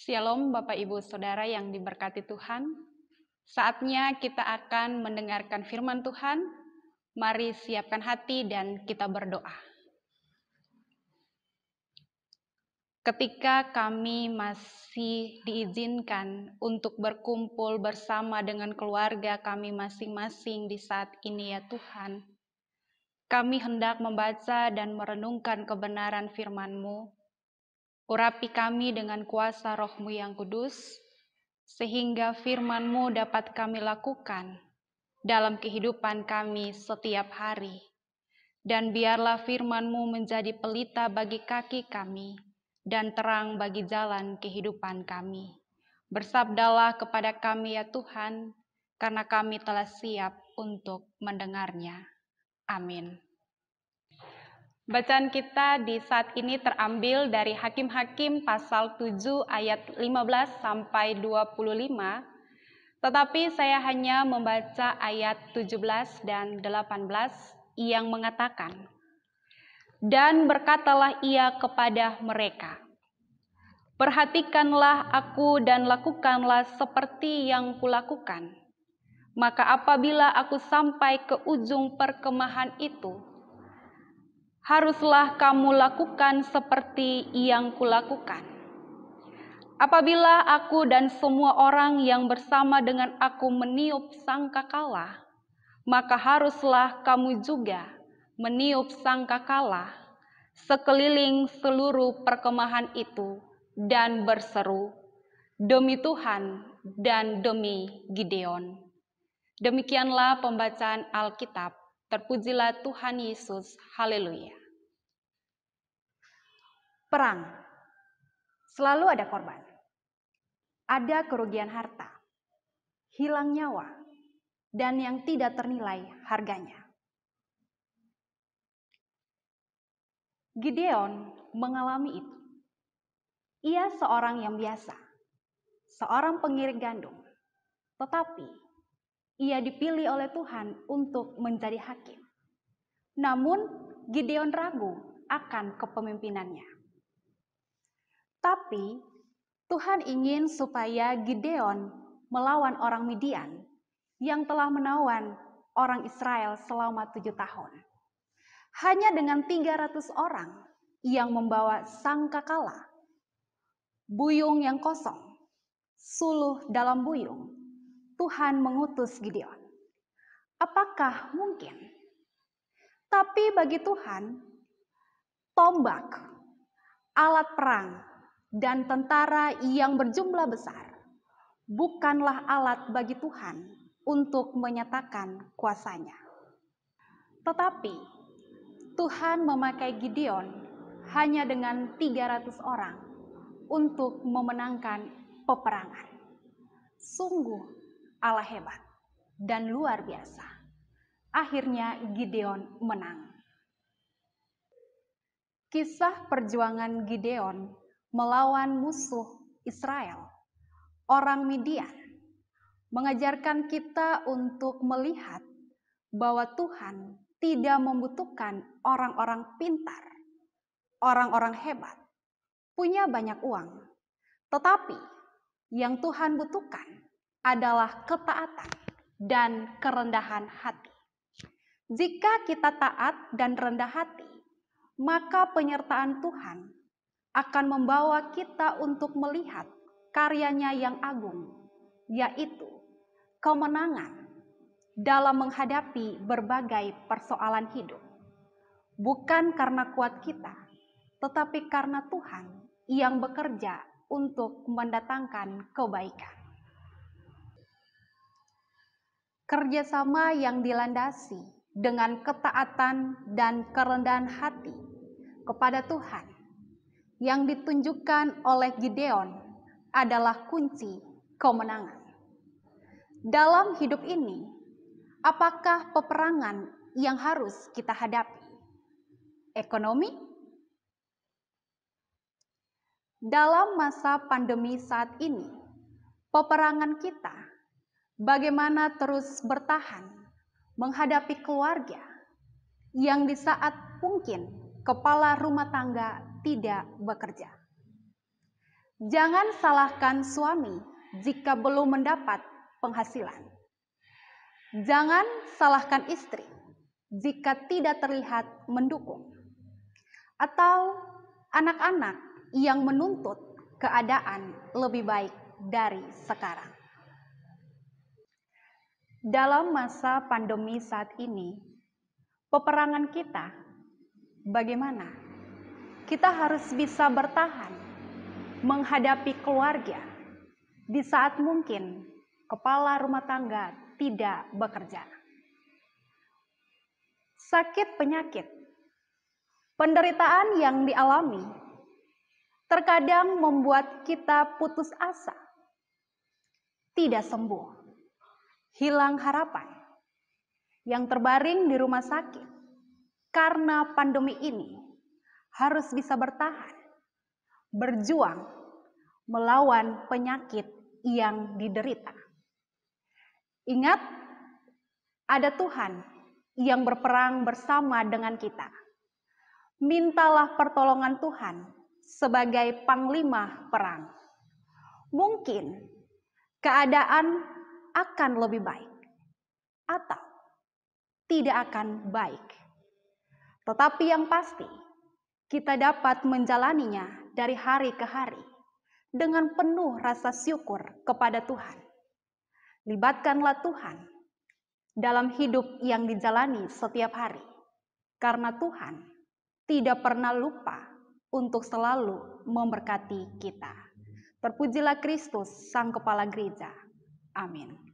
Shalom Bapak Ibu Saudara yang diberkati Tuhan. Saatnya kita akan mendengarkan firman Tuhan. Mari siapkan hati dan kita berdoa. Ketika kami masih diizinkan untuk berkumpul bersama dengan keluarga kami masing-masing di saat ini ya Tuhan, kami hendak membaca dan merenungkan kebenaran firman-Mu Urapi kami dengan kuasa rohmu yang kudus, sehingga firmanmu dapat kami lakukan dalam kehidupan kami setiap hari. Dan biarlah firmanmu menjadi pelita bagi kaki kami dan terang bagi jalan kehidupan kami. Bersabdalah kepada kami ya Tuhan, karena kami telah siap untuk mendengarnya. Amin. Bacaan kita di saat ini terambil dari Hakim-Hakim pasal 7 ayat 15 sampai 25, tetapi saya hanya membaca ayat 17 dan 18 yang mengatakan, Dan berkatalah ia kepada mereka, Perhatikanlah aku dan lakukanlah seperti yang kulakukan. Maka apabila aku sampai ke ujung perkemahan itu, haruslah kamu lakukan seperti yang kulakukan. Apabila aku dan semua orang yang bersama dengan aku meniup sangkakala, maka haruslah kamu juga meniup sangkakala sekeliling seluruh perkemahan itu dan berseru, demi Tuhan dan demi Gideon. Demikianlah pembacaan Alkitab. Terpujilah Tuhan Yesus. Haleluya perang, selalu ada korban. Ada kerugian harta, hilang nyawa, dan yang tidak ternilai harganya. Gideon mengalami itu. Ia seorang yang biasa, seorang pengirik gandum, tetapi ia dipilih oleh Tuhan untuk menjadi hakim. Namun, Gideon ragu akan kepemimpinannya. Tetapi Tuhan ingin supaya Gideon melawan orang Midian yang telah menawan orang Israel selama tujuh tahun. Hanya dengan 300 orang yang membawa sangkakala, buyung yang kosong, suluh dalam buyung, Tuhan mengutus Gideon. Apakah mungkin? Tapi bagi Tuhan, tombak, alat perang, dan tentara yang berjumlah besar bukanlah alat bagi Tuhan untuk menyatakan kuasanya. Tetapi Tuhan memakai Gideon hanya dengan 300 orang untuk memenangkan peperangan. Sungguh Allah hebat dan luar biasa. Akhirnya Gideon menang. Kisah perjuangan Gideon melawan musuh Israel, orang Midian, mengajarkan kita untuk melihat bahwa Tuhan tidak membutuhkan orang-orang pintar, orang-orang hebat, punya banyak uang. Tetapi yang Tuhan butuhkan adalah ketaatan dan kerendahan hati. Jika kita taat dan rendah hati, maka penyertaan Tuhan akan membawa kita untuk melihat karyanya yang agung, yaitu kemenangan dalam menghadapi berbagai persoalan hidup. Bukan karena kuat kita, tetapi karena Tuhan yang bekerja untuk mendatangkan kebaikan. Kerjasama yang dilandasi dengan ketaatan dan kerendahan hati kepada Tuhan yang ditunjukkan oleh Gideon adalah kunci kemenangan. Dalam hidup ini, apakah peperangan yang harus kita hadapi? Ekonomi? Dalam masa pandemi saat ini, peperangan kita bagaimana terus bertahan menghadapi keluarga yang di saat mungkin kepala rumah tangga tidak bekerja. Jangan salahkan suami jika belum mendapat penghasilan. Jangan salahkan istri jika tidak terlihat mendukung, atau anak-anak yang menuntut keadaan lebih baik dari sekarang. Dalam masa pandemi saat ini, peperangan kita bagaimana kita harus bisa bertahan menghadapi keluarga di saat mungkin kepala rumah tangga tidak bekerja. Sakit penyakit, penderitaan yang dialami terkadang membuat kita putus asa, tidak sembuh, hilang harapan, yang terbaring di rumah sakit karena pandemi ini harus bisa bertahan, berjuang melawan penyakit yang diderita. Ingat, ada Tuhan yang berperang bersama dengan kita. Mintalah pertolongan Tuhan sebagai panglima perang. Mungkin keadaan akan lebih baik atau tidak akan baik. Tetapi yang pasti, kita dapat menjalaninya dari hari ke hari dengan penuh rasa syukur kepada Tuhan. Libatkanlah Tuhan dalam hidup yang dijalani setiap hari, karena Tuhan tidak pernah lupa untuk selalu memberkati kita. Terpujilah Kristus, Sang Kepala Gereja. Amin.